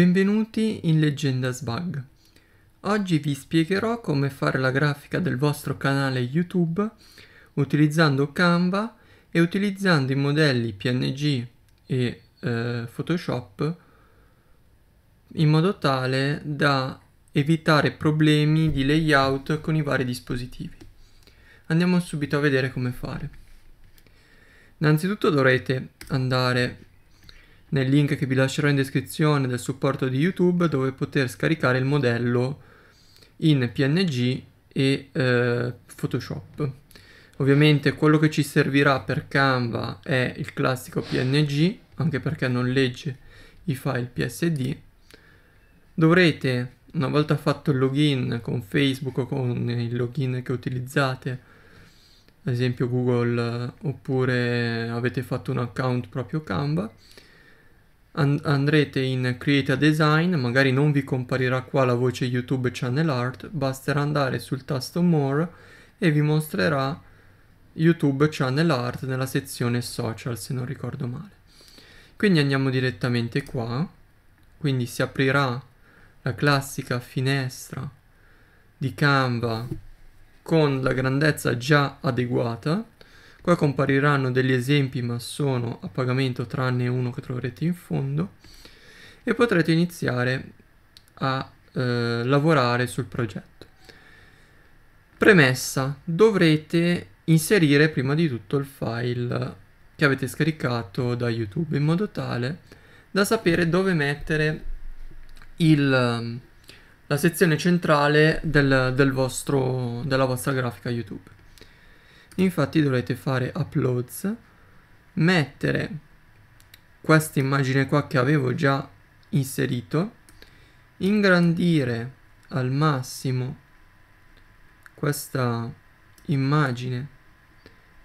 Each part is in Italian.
Benvenuti in Legendas Bug. Oggi vi spiegherò come fare la grafica del vostro canale YouTube utilizzando Canva e utilizzando i modelli PNG e eh, Photoshop in modo tale da evitare problemi di layout con i vari dispositivi. Andiamo subito a vedere come fare. Innanzitutto dovrete andare nel link che vi lascerò in descrizione del supporto di YouTube dove poter scaricare il modello in PNG e eh, Photoshop. Ovviamente quello che ci servirà per Canva è il classico PNG, anche perché non legge i file PSD. Dovrete, una volta fatto il login con Facebook o con il login che utilizzate, ad esempio Google, oppure avete fatto un account proprio Canva, andrete in Create a Design, magari non vi comparirà qua la voce YouTube Channel Art, basterà andare sul tasto More e vi mostrerà YouTube Channel Art nella sezione Social, se non ricordo male. Quindi andiamo direttamente qua, quindi si aprirà la classica finestra di Canva con la grandezza già adeguata poi compariranno degli esempi ma sono a pagamento tranne uno che troverete in fondo e potrete iniziare a eh, lavorare sul progetto. Premessa, dovrete inserire prima di tutto il file che avete scaricato da YouTube in modo tale da sapere dove mettere il, la sezione centrale del, del vostro, della vostra grafica YouTube infatti dovrete fare uploads mettere questa immagine qua che avevo già inserito ingrandire al massimo questa immagine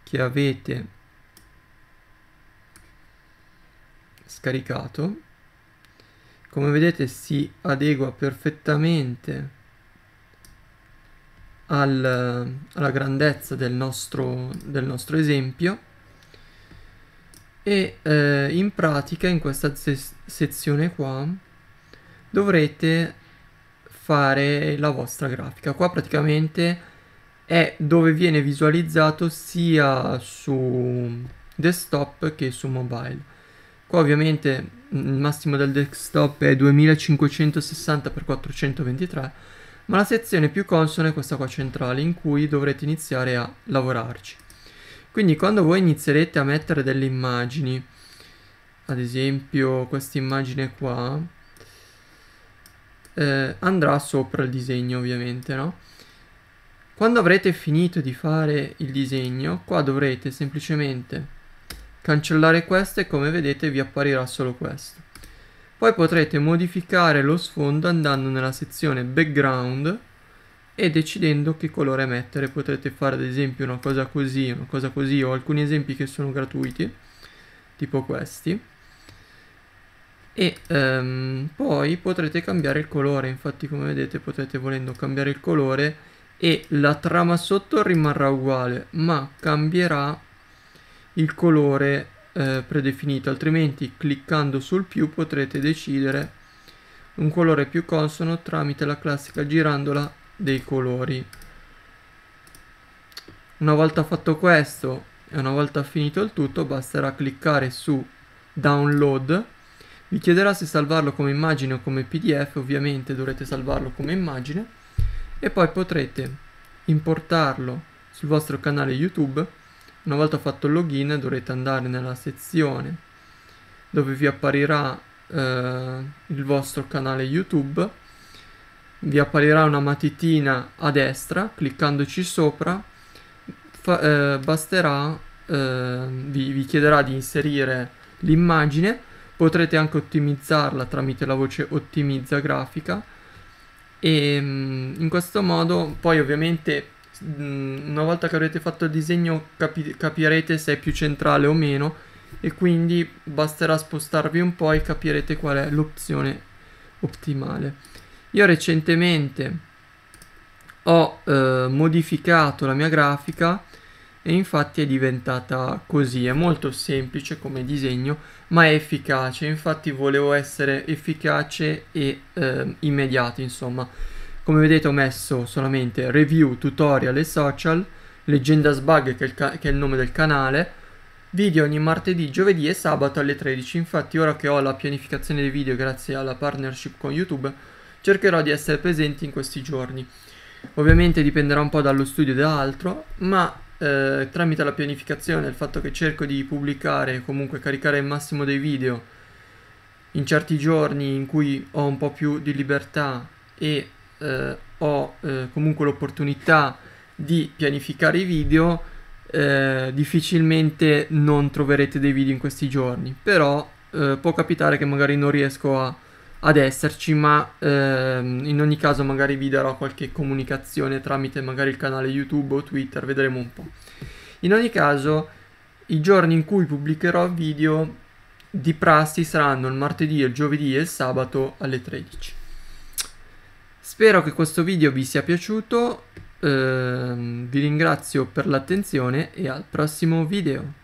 che avete scaricato come vedete si adegua perfettamente al, alla grandezza del nostro, del nostro esempio e eh, in pratica in questa sezione qua dovrete fare la vostra grafica. Qua praticamente è dove viene visualizzato sia su desktop che su mobile. Qua ovviamente il massimo del desktop è 2560x423 ma la sezione più consona è questa qua centrale in cui dovrete iniziare a lavorarci. Quindi quando voi inizierete a mettere delle immagini, ad esempio questa immagine qua, eh, andrà sopra il disegno ovviamente, no? Quando avrete finito di fare il disegno, qua dovrete semplicemente cancellare questo e come vedete vi apparirà solo questo. Poi potrete modificare lo sfondo andando nella sezione background e decidendo che colore mettere. Potrete fare ad esempio una cosa così, una cosa così o alcuni esempi che sono gratuiti, tipo questi. E um, poi potrete cambiare il colore, infatti come vedete potrete volendo cambiare il colore e la trama sotto rimarrà uguale ma cambierà il colore eh, predefinito, altrimenti cliccando sul più potrete decidere un colore più consono tramite la classica girandola dei colori. Una volta fatto questo e una volta finito il tutto basterà cliccare su download vi chiederà se salvarlo come immagine o come pdf ovviamente dovrete salvarlo come immagine e poi potrete importarlo sul vostro canale youtube una volta fatto il login dovrete andare nella sezione dove vi apparirà eh, il vostro canale YouTube, vi apparirà una matitina a destra, cliccandoci sopra fa, eh, basterà, eh, vi, vi chiederà di inserire l'immagine, potrete anche ottimizzarla tramite la voce ottimizza grafica e mm, in questo modo poi ovviamente Mm, una volta che avrete fatto il disegno capi- capirete se è più centrale o meno e quindi basterà spostarvi un po' e capirete qual è l'opzione ottimale. Io recentemente ho eh, modificato la mia grafica e infatti è diventata così, è molto semplice come disegno ma è efficace, infatti volevo essere efficace e eh, immediato insomma come vedete ho messo solamente review, tutorial e social, Leggenda Sbug che, che è il nome del canale, video ogni martedì, giovedì e sabato alle 13. Infatti ora che ho la pianificazione dei video grazie alla partnership con YouTube, cercherò di essere presente in questi giorni. Ovviamente dipenderà un po' dallo studio e da altro, ma eh, tramite la pianificazione, il fatto che cerco di pubblicare, comunque caricare il massimo dei video in certi giorni in cui ho un po' più di libertà e eh, ho eh, comunque l'opportunità di pianificare i video, eh, difficilmente non troverete dei video in questi giorni, però eh, può capitare che magari non riesco a, ad esserci, ma ehm, in ogni caso magari vi darò qualche comunicazione tramite magari il canale YouTube o Twitter, vedremo un po'. In ogni caso, i giorni in cui pubblicherò video di prassi saranno il martedì, il giovedì e il sabato alle 13. Spero che questo video vi sia piaciuto, eh, vi ringrazio per l'attenzione e al prossimo video.